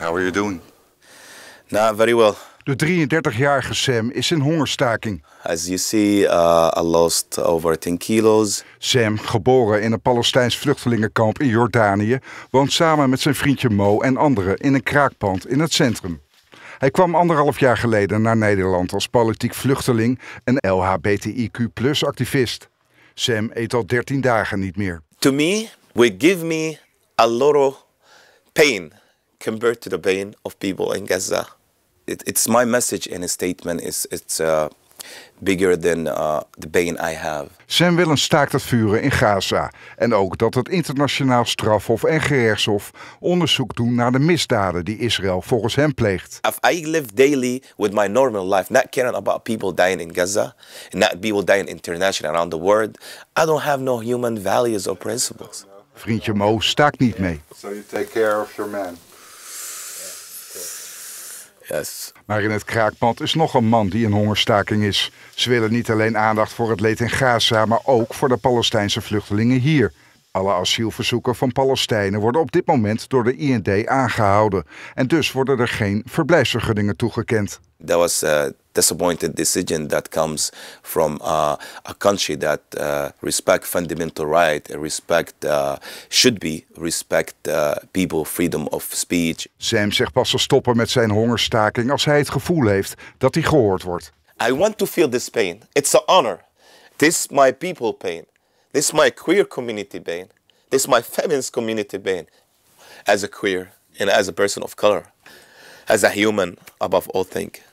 How are you doing? Not very well. De 33-jarige Sam is in hongerstaking. As you see, uh, I lost over 10 kilos. Sam, geboren in een Palestijns vluchtelingenkamp in Jordanië, woont samen met zijn vriendje Mo en anderen in een kraakpand in het centrum. Hij kwam anderhalf jaar geleden naar Nederland als politiek vluchteling en LHBTIQ-activist. Sam eet al 13 dagen niet meer. To me, we give me a lot of pain convert to the pain of people in Gaza. It, it's my message and a statement. Is, it's uh, bigger than uh, the pain I have. Sam wil een staakt het vuren in Gaza. En ook dat het internationaal strafhof en gerechtshof onderzoek doen naar de misdaden die Israël volgens hem pleegt. If I live daily with my normal life, not caring about people dying in Gaza, not people dying internationally around the world, I don't have no human values or principles. Vriendje Mo staakt niet mee. So you take care of your man. Maar in het kraakpad is nog een man die in hongerstaking is. Ze willen niet alleen aandacht voor het leed in Gaza, maar ook voor de Palestijnse vluchtelingen hier. Alle asielverzoeken van Palestijnen worden op dit moment door de IND aangehouden. En dus worden er geen verblijfsvergunningen toegekend. Dat was uh, disappointed decision that comes from uh, a country that uh, respect fundamental right, respect uh, should be respect uh, people freedom of speech. Sam zegt pas te stoppen met zijn hongerstaking als hij het gevoel heeft dat hij gehoord wordt. I want to feel this pain. It's an honor. This is my people pain. This is my queer community pain. This is my feminist community pain. As a queer and as a person of color, as a human above all things.